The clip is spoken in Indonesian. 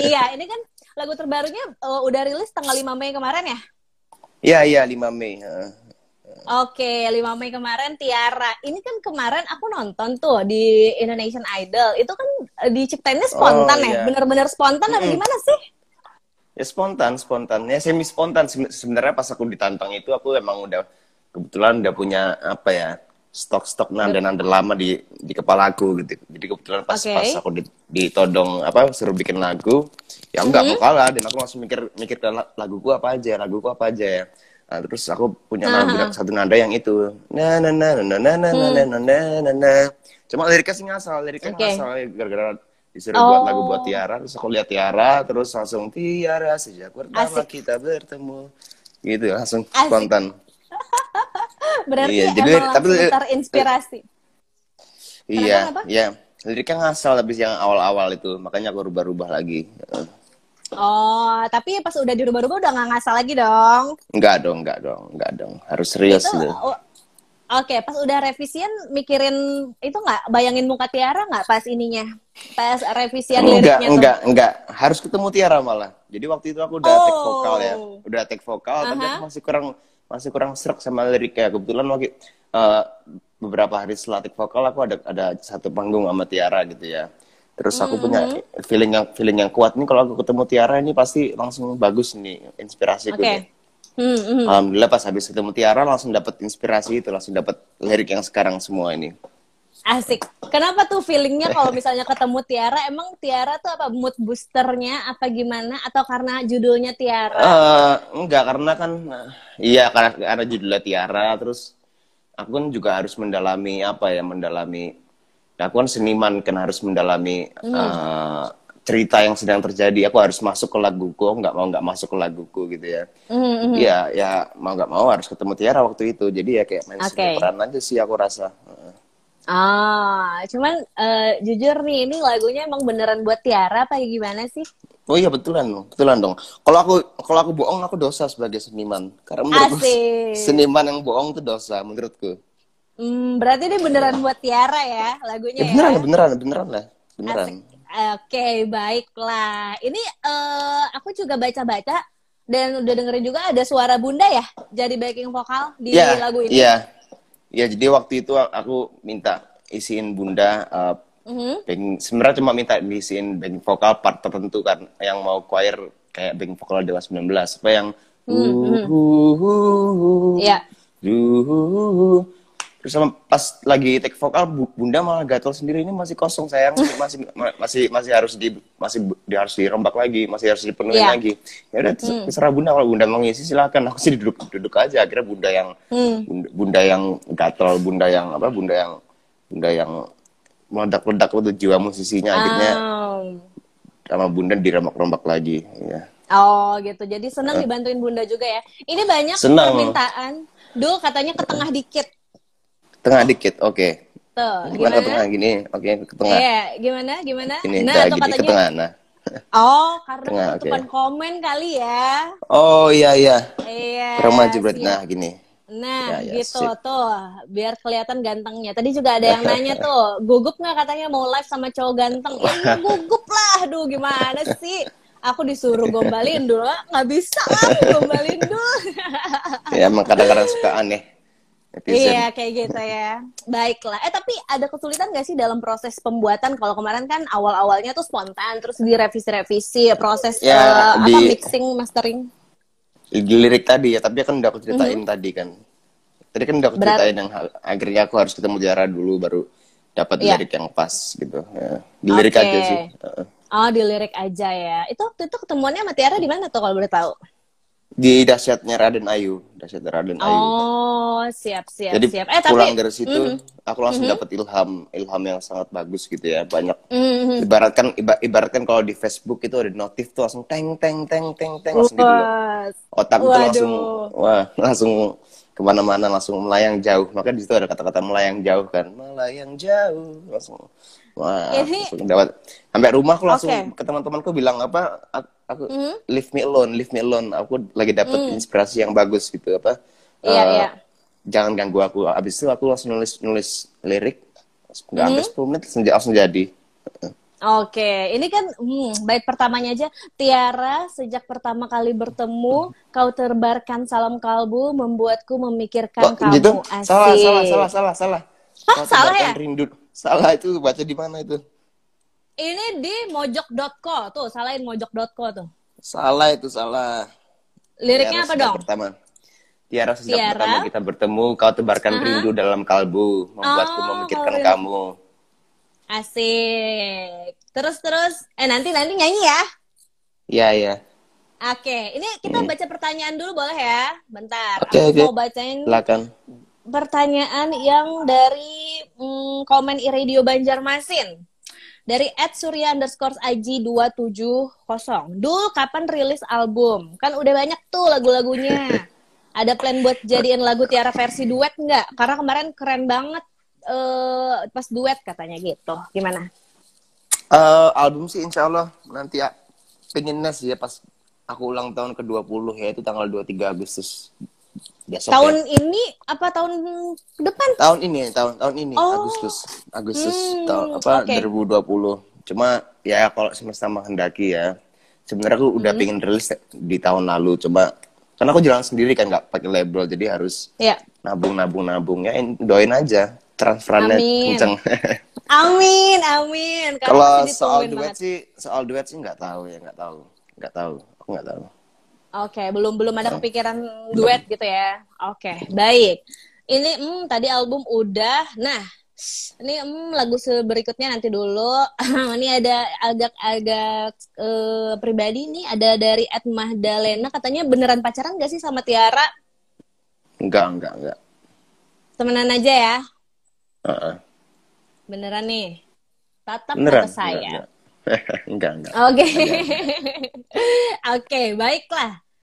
iya, ini kan lagu terbarunya uh, udah rilis tanggal 5 Mei kemarin ya? Iya, iya 5 Mei. Uh. Oke, 5 Mei kemarin Tiara. Ini kan kemarin aku nonton tuh di Indonesian Idol. Itu kan eh, diciptainnya oh, spontan oh, ya, iya. bener-bener spontan mm -hmm. mana gimana sih? Ya spontan, spontan. Ya semi spontan. Sebenarnya pas aku ditantang itu aku emang udah kebetulan udah punya apa ya stok-stok nanda-nanda lama di di kepala aku gitu jadi kebetulan pas okay. pas aku ditodong apa suruh bikin lagu ya enggak mm -hmm. aku kalah dan aku langsung mikir mikir ke lagu gua apa aja lagu gua apa aja ya nah, terus aku punya uh -huh. satu nada yang itu na na na na na na na na hmm. na na na cuma liriknya sih ngasal liriknya okay. ngasal gara-gara disuruh oh. buat lagu buat oh. Tiara terus aku lihat Tiara terus langsung Tiara sejak pertama Asik. kita bertemu gitu langsung spontan berarti iya, jadi, tapi, terinspirasi eh, iya iya liriknya ngasal habis yang awal-awal itu makanya aku rubah-rubah lagi oh tapi pas udah dirubah-rubah udah nggak ngasal lagi dong nggak dong nggak dong nggak dong harus serius itu, deh oh, Oke, okay, pas udah revisian mikirin itu nggak bayangin muka Tiara nggak pas ininya, pas revisian enggak, liriknya enggak, tuh? Enggak, enggak, harus ketemu Tiara malah. Jadi waktu itu aku udah oh. take vokal ya, oh. udah take vokal, uh -huh. tapi aku masih kurang masih kurang serak sama liriknya. Kebetulan waktu uh, eh, beberapa hari setelah tik vokal aku ada ada satu panggung sama Tiara gitu ya terus aku hmm. punya feeling yang feeling yang kuat nih kalau aku ketemu Tiara ini pasti langsung bagus nih inspirasi okay. nih hmm, hmm. alhamdulillah pas habis ketemu Tiara langsung dapat inspirasi itu langsung dapat lirik yang sekarang semua ini asik kenapa tuh feelingnya kalau misalnya ketemu Tiara emang Tiara tuh apa mood boosternya apa gimana atau karena judulnya Tiara uh, enggak karena kan eh, iya karena, karena judulnya Tiara terus aku kan juga harus mendalami apa ya mendalami ya aku kan seniman kan harus mendalami hmm. uh, cerita yang sedang terjadi aku harus masuk ke laguku nggak mau nggak masuk ke laguku gitu ya Iya, hmm ya ya mau nggak mau harus ketemu Tiara waktu itu jadi ya kayak main okay. peran aja sih aku rasa ah cuman uh, jujur nih ini lagunya emang beneran buat Tiara apa gimana sih Oh iya betulan, betulan dong. Kalau aku kalau aku bohong aku dosa sebagai seniman. Karena menurutku Asik. seniman yang bohong itu dosa menurutku. Hmm, berarti ini beneran buat Tiara ya lagunya. Ya, ya? beneran, ya? beneran, beneran lah, beneran. Oke, okay, baiklah. Ini uh, aku juga baca-baca dan udah dengerin juga ada suara Bunda ya jadi backing vokal di yeah, lagu ini. Iya. Yeah. iya. yeah, jadi waktu itu aku minta isiin Bunda uh, Mm-hmm. sebenarnya cuma minta diisiin bank vokal part tertentu kan yang mau choir kayak bank vokal Dewa 19 apa yang terus sama pas lagi take vokal bunda malah gatel sendiri ini masih kosong sayang masih masih masih harus di masih di, harus dirombak lagi masih harus dipenuhi yeah. lagi ya udah hmm. terserah bunda kalau bunda mau ngisi silakan aku sih duduk duduk aja akhirnya bunda yang hmm. bunda yang gatel bunda yang apa bunda yang bunda yang meledak-ledak tuh jiwa musisinya oh. akhirnya sama bunda dirombak-rombak lagi ya oh gitu jadi senang uh. dibantuin bunda juga ya ini banyak senang. permintaan dul katanya ke tengah hmm. dikit tengah dikit oke okay. Tuh, gimana, ke tengah gini oke okay, ke tengah yeah, gimana gimana gini, nah atau gini, katanya ke tengah nah Oh, karena Tengah, okay. komen kali ya. Oh iya iya. Iya. Remaja berarti. Nah, gini. Nah, ya, ya, gitu sip. tuh, biar kelihatan gantengnya. Tadi juga ada yang nanya tuh, gugup nggak katanya mau live sama cowok ganteng? Ya, gugup lah, aduh gimana sih? Aku disuruh gombalin dulu, nggak bisa lah gombalin dulu. ya, emang kadang-kadang suka aneh. Episode. Iya, kayak gitu ya. Baiklah. Eh, tapi ada kesulitan nggak sih dalam proses pembuatan? Kalau kemarin kan awal-awalnya tuh spontan, terus direvisi-revisi, proses ya, uh, di... apa mixing, mastering? lirik tadi ya tapi kan udah aku ceritain mm -hmm. tadi kan Tadi kan udah aku Berat... yang hal, akhirnya aku harus ketemu Tiara dulu baru dapat yeah. lirik yang pas gitu. Ya. Di lirik okay. aja sih. Uh. Oh, di lirik aja ya. Itu waktu itu ketemuannya sama Tiara di mana tuh kalau boleh tahu? Di dahsyatnya Raden Ayu, dahsyatnya Raden Ayu. Oh, siap siap Jadi, siap. Eh tapi dari situ mm -hmm. aku langsung mm -hmm. dapat ilham, ilham yang sangat bagus gitu ya, banyak. Mm -hmm. Ibaratkan ibaratkan kalau di Facebook itu ada notif tuh langsung teng teng teng teng teng langsung gitu. Otak tuh langsung wah, langsung kemana-mana langsung melayang jauh maka di situ ada kata-kata melayang jauh kan melayang jauh langsung wah Ini... langsung dapat sampai rumah aku langsung okay. ke teman-temanku bilang apa aku mm -hmm. leave me alone leave me alone aku lagi dapat mm. inspirasi yang bagus gitu apa yeah, uh, yeah. jangan ganggu aku abis itu aku langsung nulis nulis lirik nggak mm -hmm. 10 menit langsung jadi Oke, ini kan hmm, baik pertamanya aja. Tiara, sejak pertama kali bertemu, kau terbarkan salam kalbu, membuatku memikirkan oh, kamu. Gitu? Asik. Salah, salah, salah, salah, salah. Hah, salah ya? Rindu. Salah itu baca di mana itu? Ini di mojok.co tuh, salahin mojok.co tuh. Salah itu salah. Liriknya Tiara apa dong? Pertama. Tiara sejak Tiara. pertama kita bertemu, kau tebarkan uh -huh. rindu dalam kalbu, membuatku oh, memikirkan oh, kamu. Asik. Terus terus eh nanti nanti nyanyi ya. Iya, iya. Oke, ini kita iya. baca pertanyaan dulu boleh ya? Bentar. okay, Aku okay. mau bacain. Silakan. Pertanyaan yang dari mm, komen Iradio Banjarmasin. Dari Ed Surya underscore IG 270. Dul, kapan rilis album? Kan udah banyak tuh lagu-lagunya. Ada plan buat jadiin lagu Tiara versi duet nggak? Karena kemarin keren banget uh, pas duet katanya gitu. Gimana? Uh, album sih insya Allah nanti ya, pengennya sih ya pas aku ulang tahun ke-20 ya, itu tanggal 23 Agustus. Besok tahun ya. ini apa tahun depan? Tahun ini, tahun tahun ini oh. Agustus. Agustus hmm, tahun apa okay. 2020. Cuma ya kalau semesta menghendaki ya. Sebenarnya aku udah hmm. pengen rilis di tahun lalu coba karena aku jalan sendiri kan nggak pakai label jadi harus yeah. nabung nabung nabungnya doain aja transferannya kenceng. amin, amin. Kalau soal duet banget. sih, soal duet sih nggak tahu ya, nggak tahu, nggak tahu, aku nggak tahu. Oke, okay, belum belum ada nah. kepikiran oh. duet gitu ya. Oke, okay, baik. Ini hmm, tadi album udah. Nah, ini hmm, lagu berikutnya nanti dulu. ini ada agak-agak uh, pribadi nih. Ada dari Ed Mahdalena katanya beneran pacaran gak sih sama Tiara? Enggak, enggak, enggak. Temenan aja ya. Uh-uh. Beneran nih? Tatap beneran, mata saya. Beneran. enggak, enggak. Oke. Okay. Oke, okay, baiklah.